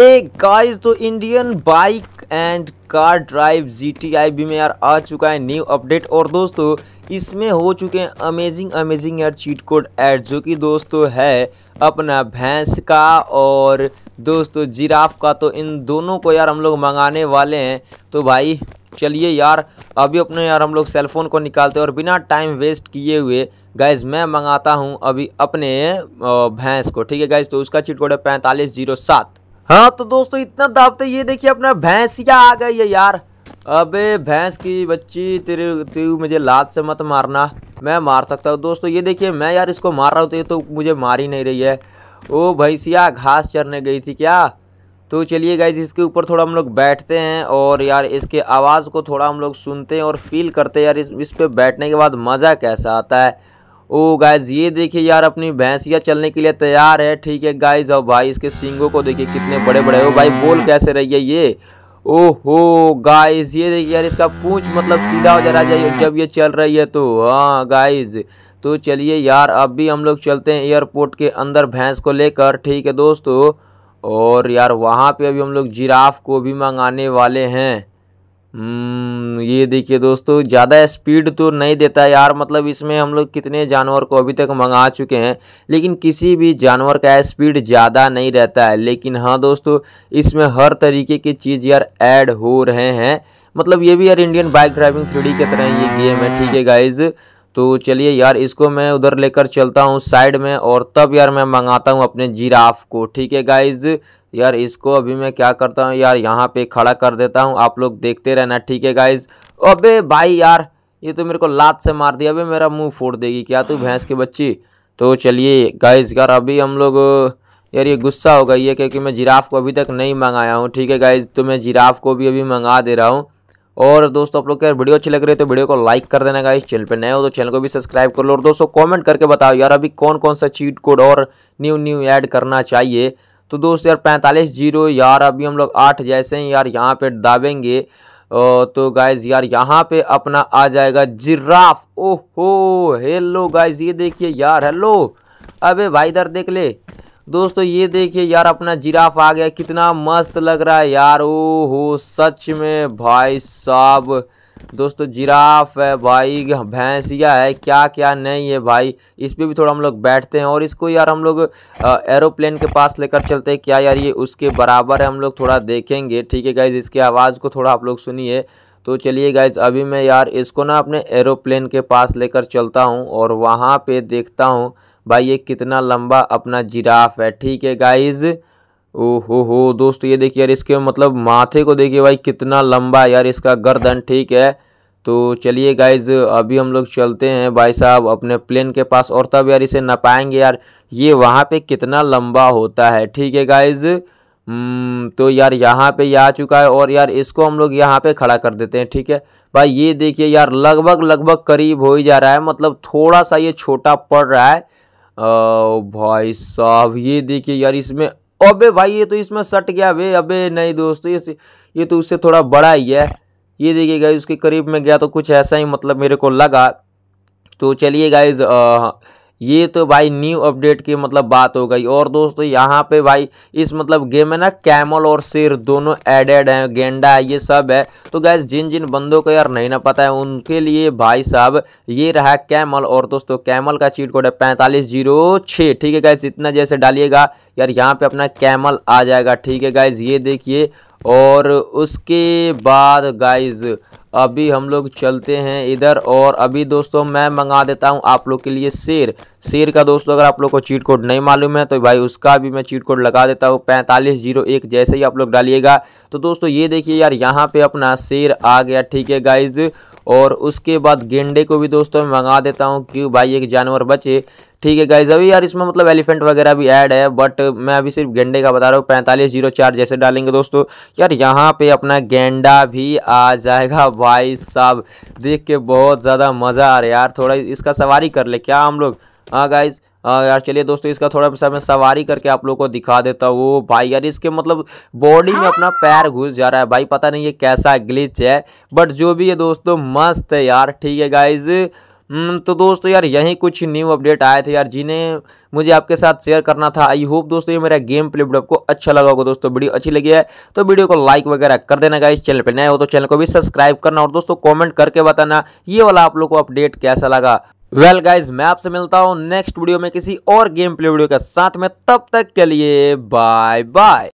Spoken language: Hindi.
ए गाइस तो Indian bike and car drive G T I भी में यार आ चुका है न्यू अपडेट और दोस्तों इसमें हो चुके हैं अमेजिंग अमेजिंग यार चीट कोड ऐड जो कि दोस्तों है अपना भैंस का और दोस्तों जिराफ का तो इन दोनों को यार हम लोग मंगाने वाले हैं तो भाई चलिए यार अभी अपने यार हम लोग सेलफोन को निकालते हैं और बिना टाइम वेस्ट किए हुए गैस मैं मंगाता हूँ अभी अपने भैंस को ठीक है गैस तो उसका चीट कोड है पैंतालीस जीरो सात हाँ तो दोस्तों इतना तो ये देखिए अपना भैंसिया आ गई है यार अबे भैंस की बच्ची तेरे तू मुझे लात से मत मारना मैं मार सकता हूँ दोस्तों ये देखिए मैं यार इसको मार रहा हूँ तो ये तो मुझे मार ही नहीं रही है ओ भैंसिया घास चरने गई थी क्या तो चलिए गाइज इसके ऊपर थोड़ा हम लोग बैठते हैं और यार इसके आवाज़ को थोड़ा हम लोग सुनते हैं और फील करते हैं यार इस, इस पर बैठने के बाद मज़ा कैसा आता है ओ गाइज ये देखिए यार अपनी भैंसिया चलने के लिए तैयार है ठीक है गाइज और भाई इसके सिंगों को देखिए कितने बड़े बड़े हो भाई बोल कैसे रही है ये ओहो गाइज ये देखिए यार इसका पूंछ मतलब सीधा हो जा रहा है जब ये चल रही है तो हाँ गाइज तो चलिए यार अब भी हम लोग चलते हैं एयरपोर्ट के अंदर भैंस को लेकर ठीक है दोस्तों और यार वहाँ पे अभी हम लोग जिराफ को भी मंगाने वाले हैं हम्म, ये देखिए दोस्तों ज़्यादा स्पीड तो नहीं देता यार मतलब इसमें हम लोग कितने जानवर को अभी तक मंगा चुके हैं लेकिन किसी भी जानवर का स्पीड ज़्यादा नहीं रहता है लेकिन हाँ दोस्तों इसमें हर तरीके की चीज़ यार ऐड हो रहे हैं मतलब ये भी यार इंडियन बाइक ड्राइविंग थ्री की तरह ये गेम है ठीक है गाइज़ तो चलिए यार इसको मैं उधर लेकर चलता हूँ साइड में और तब यार मैं मंगाता हूँ अपने जिराफ को ठीक है गाइज यार इसको अभी मैं क्या करता हूँ यार यहाँ पे खड़ा कर देता हूँ आप लोग देखते रहना ठीक है गाइज अबे भाई यार ये तो मेरे को लात से मार दिया अभी मेरा मुंह फोड़ देगी क्या तू भैंस की बच्ची तो चलिए गाइज यार अभी हम लोग यार ये गुस्सा हो गई है क्योंकि मैं जिराफ को अभी तक नहीं मंगाया हूँ ठीक है गाइज तो मैं जिराफ को भी अभी मंगा दे रहा हूँ और दोस्तों आप लोग यार वीडियो अच्छी लग रही है तो वीडियो को लाइक कर देना इस चैनल पे नए हो तो चैनल को भी सब्सक्राइब कर लो और दोस्तों कमेंट करके बताओ यार अभी कौन कौन सा चीट कोड और न्यू न्यू ऐड करना चाहिए तो दोस्त यार पैंतालीस जीरो यार अभी हम लोग आठ जैसे ही यार यहाँ पे दाबेंगे तो गाइज यार यहाँ पे अपना आ जाएगा जिराफ ओहो हेलो गाइज ये देखिए यार हेलो अबे भाई इधर देख ले दोस्तों ये देखिए यार अपना जिराफ आ गया कितना मस्त लग रहा है यार ओ हो सच में भाई साहब दोस्तों जिराफ है भाई भैंसिया है क्या क्या नहीं है भाई इस पर भी थोड़ा हम लोग बैठते हैं और इसको यार हम लोग एरोप्लेन के पास लेकर चलते हैं क्या यार ये उसके बराबर है हम लोग थोड़ा देखेंगे ठीक है गाइज इसकी आवाज़ को थोड़ा आप लोग सुनिए तो चलिए गाइज अभी मैं यार इसको ना अपने एरोप्लेन के पास लेकर चलता हूँ और वहाँ पे देखता हूँ भाई ये कितना लंबा अपना जिराफ है ठीक है गाइज़ ओहो हो दोस्तों ये देखिए यार इसके मतलब माथे को देखिए भाई कितना लंबा है यार इसका गर्दन ठीक है तो चलिए गाइज अभी हम लोग चलते हैं भाई साहब अपने प्लेन के पास और तब यार इसे नपाएंगे यार ये वहाँ पे कितना लंबा होता है ठीक है गाइज हम्म, तो यार यहाँ पे ये आ चुका है और यार इसको हम लोग यहाँ पे खड़ा कर देते हैं ठीक है भाई ये देखिए यार लगभग लगभग करीब हो ही जा रहा है मतलब थोड़ा सा ये छोटा पड़ रहा है आ, भाई साहब ये देखिए यार इसमें अबे भाई ये तो इसमें सट गया अबे अबे नहीं दोस्तों ये ये तो उससे थोड़ा बड़ा ही है ये देखिए गाइज उसके करीब में गया तो कुछ ऐसा ही मतलब मेरे को लगा तो चलिए गाइज ये तो भाई न्यू अपडेट की मतलब बात हो गई और दोस्तों यहाँ पे भाई इस मतलब गेम में ना कैमल और शेर दोनों एडेड हैं गेंडा है ये सब है तो गैस जिन जिन बंदों को यार नहीं ना पता है उनके लिए भाई साहब ये रहा कैमल और दोस्तों कैमल का चीट कोड है पैंतालीस जीरो छः ठीक है गैस इतना जैसे डालिएगा यार यहाँ पे अपना कैमल आ जाएगा ठीक है गाइज ये देखिए और उसके बाद गाइज अभी हम लोग चलते हैं इधर और अभी दोस्तों मैं मंगा देता हूं आप लोग के लिए शेर शेर का दोस्तों अगर आप लोग को चीट कोड नहीं मालूम है तो भाई उसका भी मैं चीट कोड लगा देता हूं पैंतालीस जीरो एक जैसे ही आप लोग डालिएगा तो दोस्तों ये देखिए यार यहाँ पे अपना शेर आ गया ठीक है गाइज और उसके बाद गेंडे को भी दोस्तों मैं मंगा देता हूँ क्यों भाई एक जानवर बचे ठीक है गाइज अभी यार इसमें मतलब एलिफेंट वगैरह भी ऐड है बट मैं अभी सिर्फ गेंडे का बता रहा हूँ पैंतालीस जीरो चार जैसे डालेंगे दोस्तों यार यहाँ पे अपना गेंडा भी आ जाएगा भाई साहब देख के बहुत ज़्यादा मज़ा आ रहा है यार थोड़ा इसका सवारी कर ले क्या हम लोग हाँ गाइज हाँ, यार चलिए दोस्तों इसका थोड़ा सा मैं सवारी करके आप लोग को दिखा देता हूँ भाई यार इसके मतलब बॉडी में अपना पैर घुस जा रहा है भाई पता नहीं ये कैसा ग्लिच है बट जो भी है दोस्तों मस्त है यार ठीक है गाइज हम्म, तो दोस्तों यार यहीं कुछ न्यू अपडेट आए थे यार जिन्हें मुझे आपके साथ शेयर करना था आई होप दोस्तों ये मेरा गेम प्ले वीडियो आपको अच्छा लगा होगा दोस्तों वीडियो अच्छी लगी है तो वीडियो को लाइक वगैरह कर देना गाइस चैनल पर नए हो तो चैनल को भी सब्सक्राइब करना और दोस्तों कॉमेंट करके बताना ये वाला आप लोग को अपडेट कैसा लगा वेल well गाइज मैं आपसे मिलता हूँ नेक्स्ट वीडियो में किसी और गेम प्ले वीडियो के साथ में तब तक के लिए बाय बाय